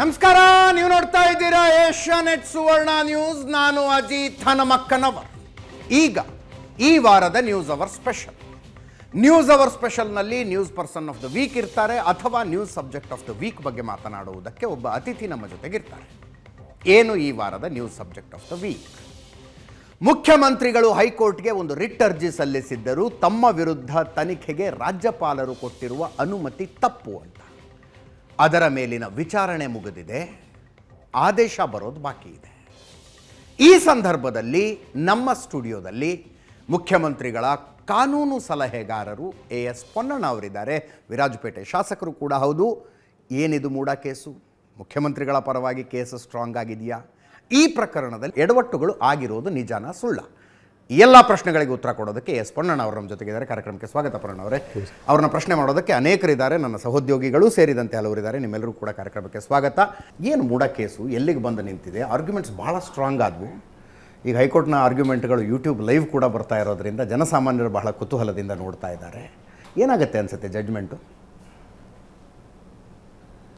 ನಮಸ್ಕಾರ ನೀವು ನೋಡ್ತಾ ಇದ್ದೀರಾ ಏಷ್ಯಾ ನೆಟ್ ಸುವರ್ಣ ನ್ಯೂಸ್ ನಾನು ಅಜಿತ್ ಹನಮಕ್ಕನವರ್ ಈಗ ಈ ವಾರದ news hour special news hour ಸ್ಪೆಷಲ್ನಲ್ಲಿ news person of the week ಇರ್ತಾರೆ ಅಥವಾ news subject of the week ಬಗ್ಗೆ ಮಾತನಾಡುವುದಕ್ಕೆ ಒಬ್ಬ ಅತಿಥಿ ನಮ್ಮ ಜೊತೆಗಿರ್ತಾರೆ ಏನು ಈ ವಾರದ news subject of the week ಮುಖ್ಯಮಂತ್ರಿಗಳು ಹೈಕೋರ್ಟ್ಗೆ ಒಂದು ರಿಟ್ ಅರ್ಜಿ ಸಲ್ಲಿಸಿದ್ದರು ತಮ್ಮ ವಿರುದ್ಧ ತನಿಖೆಗೆ ರಾಜ್ಯಪಾಲರು ಕೊಟ್ಟಿರುವ ಅನುಮತಿ ತಪ್ಪು ಅಂತ ಅದರ ಮೇಲಿನ ವಿಚಾರಣೆ ಮುಗಿದಿದೆ ಆದೇಶ ಬರೋದು ಬಾಕಿ ಇದೆ ಈ ಸಂದರ್ಭದಲ್ಲಿ ನಮ್ಮ ಸ್ಟುಡಿಯೋದಲ್ಲಿ ಮುಖ್ಯಮಂತ್ರಿಗಳ ಕಾನೂನು ಸಲಹೆಗಾರರು ಎ ಎಸ್ ಪೊನ್ನಣ್ಣ ಅವರಿದ್ದಾರೆ ವಿರಾಜಪೇಟೆ ಶಾಸಕರು ಕೂಡ ಹೌದು ಏನಿದು ಮೂಡ ಕೇಸು ಮುಖ್ಯಮಂತ್ರಿಗಳ ಪರವಾಗಿ ಕೇಸು ಸ್ಟ್ರಾಂಗ್ ಆಗಿದೆಯಾ ಈ ಪ್ರಕರಣದಲ್ಲಿ ಎಡವಟ್ಟುಗಳು ಆಗಿರೋದು ನಿಜಾನ ಸುಳ್ಳ ಈ ಎಲ್ಲ ಪ್ರಶ್ನೆಗಳಿಗೆ ಉತ್ತರ ಕೊಡೋದಕ್ಕೆ ಎಸ್ ಪೊನ್ನಣ್ಣ ಅವರು ನಮ್ಮ ಜೊತೆಗಿದ್ದಾರೆ ಕಾರ್ಯಕ್ರಮಕ್ಕೆ ಸ್ವಾಗತ ಪೊನ್ನಣ್ಣ ಅವರೇ ಅವ್ರನ್ನ ಪ್ರಶ್ನೆ ಮಾಡೋದಕ್ಕೆ ಅನೇಕರಿದ್ದಾರೆ ನನ್ನ ಸಹೋದ್ಯೋಗಿಗಳು ಸೇರಿದಂತೆ ಹಲವರಿದ್ದಾರೆ ನಿಮ್ಮೆಲ್ಲರೂ ಕೂಡ ಕಾರ್ಯಕ್ರಮಕ್ಕೆ ಸ್ವಾಗತ ಏನು ಮೂಡ ಕೇಸು ಎಲ್ಲಿಗೆ ಬಂದು ನಿಂತಿದೆ ಆರ್ಗ್ಯುಮೆಂಟ್ಸ್ ಭಾಳ ಸ್ಟ್ರಾಂಗ್ ಆದವು ಈಗ ಹೈಕೋರ್ಟ್ನ ಆರ್ಗ್ಯುಮೆಂಟ್ಗಳು ಯೂಟ್ಯೂಬ್ ಲೈವ್ ಕೂಡ ಬರ್ತಾ ಇರೋದ್ರಿಂದ ಜನಸಾಮಾನ್ಯರು ಬಹಳ ಕುತೂಹಲದಿಂದ ನೋಡ್ತಾ ಇದ್ದಾರೆ ಏನಾಗುತ್ತೆ ಅನಿಸುತ್ತೆ ಜಡ್ಜ್ಮೆಂಟು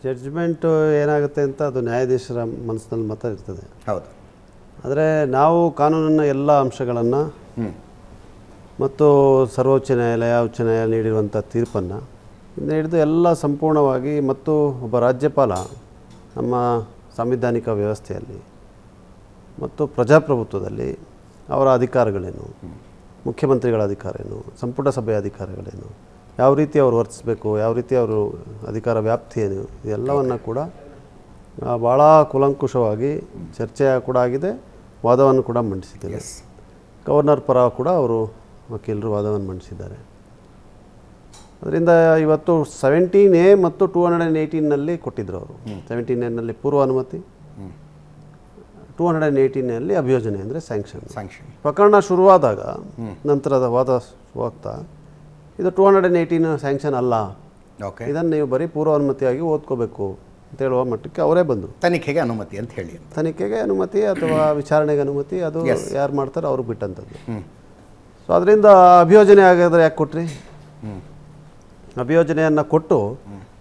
ಜಡ್ಜ್ಮೆಂಟು ಏನಾಗುತ್ತೆ ಅಂತ ಅದು ನ್ಯಾಯಾಧೀಶರ ಮನಸ್ಸಿನಲ್ಲಿ ಮಾತ್ರ ಇರ್ತದೆ ಹೌದು ಆದರೆ ನಾವು ಕಾನೂನಿನ ಎಲ್ಲ ಅಂಶಗಳನ್ನು ಮತ್ತು ಸರ್ವೋಚ್ಚ ನ್ಯಾಯಾಲಯ ಉಚ್ಚ ನ್ಯಾಯಾಲಯ ನೀಡಿರುವಂಥ ತೀರ್ಪನ್ನು ಹಿಡಿದು ಎಲ್ಲ ಸಂಪೂರ್ಣವಾಗಿ ಮತ್ತು ಒಬ್ಬ ರಾಜ್ಯಪಾಲ ನಮ್ಮ ಸಾಂವಿಧಾನಿಕ ವ್ಯವಸ್ಥೆಯಲ್ಲಿ ಮತ್ತು ಪ್ರಜಾಪ್ರಭುತ್ವದಲ್ಲಿ ಅವರ ಅಧಿಕಾರಗಳೇನು ಮುಖ್ಯಮಂತ್ರಿಗಳ ಅಧಿಕಾರ ಏನು ಸಂಪುಟ ಸಭೆಯ ಅಧಿಕಾರಗಳೇನು ಯಾವ ರೀತಿ ಅವರು ವರ್ತಿಸಬೇಕು ಯಾವ ರೀತಿ ಅವರು ಅಧಿಕಾರ ವ್ಯಾಪ್ತಿ ಏನು ಇದೆಲ್ಲವನ್ನು ಕೂಡ ಭಾಳ ಕುಲಂಕುಷವಾಗಿ ಚರ್ಚೆ ಕೂಡ ಆಗಿದೆ ವಾದವನ್ನು ಕೂಡ ಮಂಡಿಸಿದ್ದೇವೆ ಗವರ್ನರ್ ಪರ ಕೂಡ ಅವರು ವಕೀಲರು ವಾದವನ್ನು ಮಂಡಿಸಿದ್ದಾರೆ ಅದರಿಂದ ಇವತ್ತು ಸೆವೆಂಟೀನ್ ಎ ಮತ್ತು ಟೂ ಹಂಡ್ರೆಡ್ ಆ್ಯಂಡ್ ಏಯ್ಟೀನಲ್ಲಿ ಕೊಟ್ಟಿದ್ದರು ಅವರು ಸೆವೆಂಟೀನ್ ಎನಲ್ಲಿ ಪೂರ್ವ ಅನುಮತಿ ಟೂ ಹಂಡ್ರೆಡ್ ಆ್ಯಂಡ್ ಏಯ್ಟೀನಲ್ಲಿ ಅಭಿಯೋಜನೆ ಅಂದರೆ ಸ್ಯಾಂಕ್ಷನ್ ಸ್ಯಾಂಕ್ಷನ್ ಪ್ರಕರಣ ಶುರುವಾದಾಗ ನಂತರದ ವಾದ ಹೋಗ್ತಾ ಇದು two hundred and eighteen sanction ಅಲ್ಲ ಇದನ್ನು ನೀವು ಬರೀ ಪೂರ್ವ ಅನುಮತಿಯಾಗಿ ಓದ್ಕೋಬೇಕು ಅಂತ ಹೇಳುವ ಮಟ್ಟಕ್ಕೆ ಅವರೇ ಬಂದರು ತನಿಖೆಗೆ ಅನುಮತಿ ಅಂತ ಹೇಳಿ ತನಿಖೆಗೆ ಅನುಮತಿ ಅಥವಾ ವಿಚಾರಣೆಗೆ ಅನುಮತಿ ಅದು ಯಾರು ಮಾಡ್ತಾರೋ ಅವ್ರಿಗೆ ಬಿಟ್ಟಂಥದ್ದು ಸೊ ಅದರಿಂದ ಅಭಿಯೋಜನೆ ಆಗಿದ್ರೆ ಯಾಕೆ ಕೊಟ್ರಿ ಅಭಿಯೋಜನೆಯನ್ನು ಕೊಟ್ಟು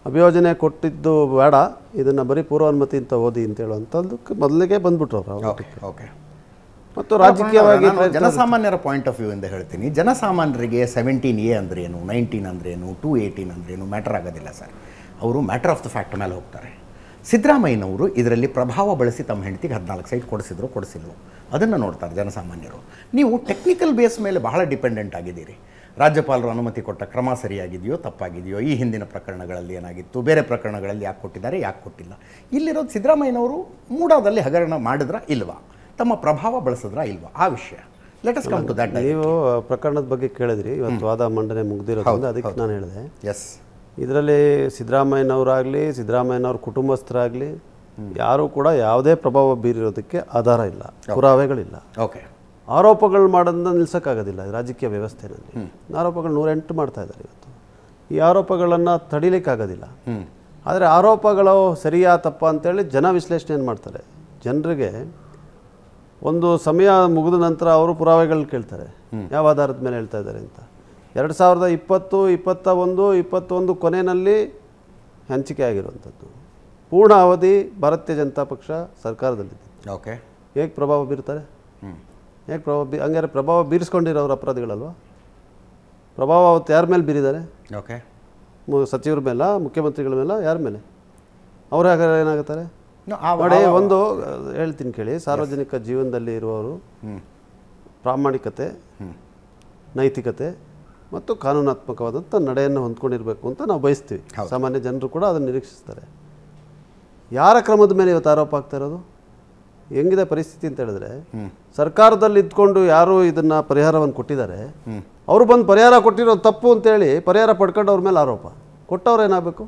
ಅಭಿಯೋಜನೆ ಕೊಟ್ಟಿದ್ದು ಬೇಡ ಇದನ್ನು ಬರೀ ಪೂರ್ವಾನುಮತಿ ಅಂತ ಓದಿ ಅಂತ ಹೇಳುವಂಥದ್ದಕ್ಕೆ ಮೊದಲಿಗೆ ಬಂದ್ಬಿಟ್ರು ಅವರು ಓಕೆ ಮತ್ತು ರಾಜಕೀಯವಾಗಿ ಜನಸಾಮಾನ್ಯರ ಪಾಯಿಂಟ್ ಆಫ್ ವ್ಯೂ ಇಂದ ಹೇಳ್ತೀನಿ ಜನಸಾಮಾನ್ಯರಿಗೆ ಸೆವೆಂಟೀನ್ ಎ ಅಂದ್ರೇನು ನೈನ್ಟೀನ್ ಅಂದ್ರೇನು ಟೂ ಏಯ್ಟೀನ್ ಅಂದ್ರೇನು ಮ್ಯಾಟರ್ ಆಗೋದಿಲ್ಲ ಸರ್ ಅವರು ಮ್ಯಾಟರ್ ಆಫ್ ದ ಫ್ಯಾಕ್ಟ್ ಮೇಲೆ ಹೋಗ್ತಾರೆ ಸಿದ್ದರಾಮಯ್ಯನವರು ಇದರಲ್ಲಿ ಪ್ರಭಾವ ಬಳಸಿ ತಮ್ಮ ಹೆಂಡತಿಗೆ ಹದಿನಾಲ್ಕು ಸೈಟ್ ಕೊಡಿಸಿದ್ರು ಕೊಡಿಸಿದ್ರು ಅದನ್ನು ನೋಡ್ತಾರೆ ಜನಸಾಮಾನ್ಯರು ನೀವು ಟೆಕ್ನಿಕಲ್ ಬೇಸ್ ಮೇಲೆ ಬಹಳ ಡಿಪೆಂಡೆಂಟ್ ಆಗಿದ್ದೀರಿ ರಾಜ್ಯಪಾಲರು ಅನುಮತಿ ಕೊಟ್ಟ ಕ್ರಮ ಸರಿಯಾಗಿದೆಯೋ ತಪ್ಪಾಗಿದೆಯೋ ಈ ಹಿಂದಿನ ಪ್ರಕರಣಗಳಲ್ಲಿ ಏನಾಗಿತ್ತು ಬೇರೆ ಪ್ರಕರಣಗಳಲ್ಲಿ ಯಾಕೆ ಕೊಟ್ಟಿದ್ದಾರೆ ಯಾಕೆ ಕೊಟ್ಟಿಲ್ಲ ಇಲ್ಲಿರೋದು ಸಿದ್ದರಾಮಯ್ಯನವರು ಮೂಡಾದಲ್ಲಿ ಹಗರಣ ಮಾಡಿದ್ರಾ ಇಲ್ವಾ ತಮ್ಮ ಪ್ರಭಾವ ಬಳಸಿದ್ರಾ ಇಲ್ವಾ ಆ ವಿಷಯ ಲೆಟಸ್ ಕಮ್ ಟು ದಟ್ ನೀವು ಪ್ರಕರಣದ ಬಗ್ಗೆ ಕೇಳಿದ್ರಿ ಇವತ್ತು ವಾದ ಮಂಡನೆ ಮುಗ್ದಿರೋದು ಅದಕ್ಕೆ ನಾನು ಹೇಳಿದೆ ಎಸ್ ಇದರಲ್ಲಿ ಸಿದ್ದರಾಮಯ್ಯನವರಾಗಲಿ ಸಿದ್ದರಾಮಯ್ಯನವ್ರ ಕುಟುಂಬಸ್ಥರಾಗಲಿ ಯಾರೂ ಕೂಡ ಯಾವುದೇ ಪ್ರಭಾವ ಬೀರಿರೋದಕ್ಕೆ ಆಧಾರ ಇಲ್ಲ ಪುರಾವೆಗಳಿಲ್ಲ ಓಕೆ ಆರೋಪಗಳು ಮಾಡೋದನ್ನ ನಿಲ್ಸೋಕ್ಕಾಗೋದಿಲ್ಲ ರಾಜಕೀಯ ವ್ಯವಸ್ಥೆಯಲ್ಲಿ ಆರೋಪಗಳು ನೂರೆಂಟು ಮಾಡ್ತಾ ಇದ್ದಾರೆ ಇವತ್ತು ಈ ಆರೋಪಗಳನ್ನು ತಡಿಲಿಕ್ಕಾಗೋದಿಲ್ಲ ಆದರೆ ಆರೋಪಗಳು ಸರಿಯಾ ತಪ್ಪ ಅಂತೇಳಿ ಜನ ವಿಶ್ಲೇಷಣೆ ಮಾಡ್ತಾರೆ ಜನರಿಗೆ ಒಂದು ಸಮಯ ಮುಗಿದ ನಂತರ ಅವರು ಪುರಾವೆಗಳನ್ನ ಕೇಳ್ತಾರೆ ಯಾವ ಆಧಾರದ ಮೇಲೆ ಹೇಳ್ತಾ ಇದ್ದಾರೆ ಅಂತ ಎರಡು ಸಾವಿರದ ಇಪ್ಪತ್ತು ಇಪ್ಪತ್ತ ಒಂದು ಇಪ್ಪತ್ತೊಂದು ಕೊನೆಯಲ್ಲಿ ಹಂಚಿಕೆ ಆಗಿರುವಂಥದ್ದು ಪೂರ್ಣ ಅವಧಿ ಭಾರತೀಯ ಜನತಾ ಪಕ್ಷ ಸರ್ಕಾರದಲ್ಲಿದೆ ಓಕೆ ಹೇಗೆ ಪ್ರಭಾವ ಬೀರ್ತಾರೆ ಹೇಗೆ ಪ್ರಭಾವ ಬೀ ಹಂಗಾರೆ ಪ್ರಭಾವ ಬೀರಿಸ್ಕೊಂಡಿರೋರು ಅಪರಾಧಿಗಳಲ್ವ ಪ್ರಭಾವ ಅವತ್ತು ಯಾರ ಮೇಲೆ ಬೀರಿದ್ದಾರೆ ಓಕೆ ಸಚಿವರ ಮೇಲ ಮುಖ್ಯಮಂತ್ರಿಗಳ ಮೇಲೆ ಯಾರ ಮೇಲೆ ಅವ್ರು ಹಾಗಾದ್ರೆ ಏನಾಗುತ್ತಾರೆ ನೋಡಿ ಒಂದು ಹೇಳ್ತೀನಿ ಕೇಳಿ ಸಾರ್ವಜನಿಕ ಜೀವನದಲ್ಲಿ ಇರುವವರು ಪ್ರಾಮಾಣಿಕತೆ ನೈತಿಕತೆ ಮತ್ತು ಕಾನೂನಾತ್ಮಕವಾದಂಥ ನಡೆಯನ್ನು ಹೊಂದ್ಕೊಂಡಿರಬೇಕು ಅಂತ ನಾವು ಬಯಸ್ತೀವಿ ಸಾಮಾನ್ಯ ಜನರು ಕೂಡ ಅದನ್ನು ನಿರೀಕ್ಷಿಸ್ತಾರೆ ಯಾರ ಕ್ರಮದ ಮೇಲೆ ಇವತ್ತು ಆರೋಪ ಆಗ್ತಾ ಇರೋದು ಹೆಂಗಿದೆ ಪರಿಸ್ಥಿತಿ ಅಂತ ಹೇಳಿದ್ರೆ ಸರ್ಕಾರದಲ್ಲಿ ಇದ್ಕೊಂಡು ಯಾರು ಇದನ್ನ ಪರಿಹಾರವನ್ನು ಕೊಟ್ಟಿದ್ದಾರೆ ಅವರು ಬಂದು ಪರಿಹಾರ ಕೊಟ್ಟಿರೋದು ತಪ್ಪು ಅಂತೇಳಿ ಪರಿಹಾರ ಪಡ್ಕೊಂಡು ಅವ್ರ ಮೇಲೆ ಆರೋಪ ಕೊಟ್ಟವ್ರು ಏನಾಗಬೇಕು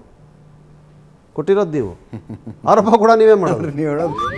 ಕೊಟ್ಟಿರೋದು ನೀವು ಆರೋಪ ಕೂಡ ನೀವೇ ಮಾಡಿ ನೀವು ಹೇಳೋದು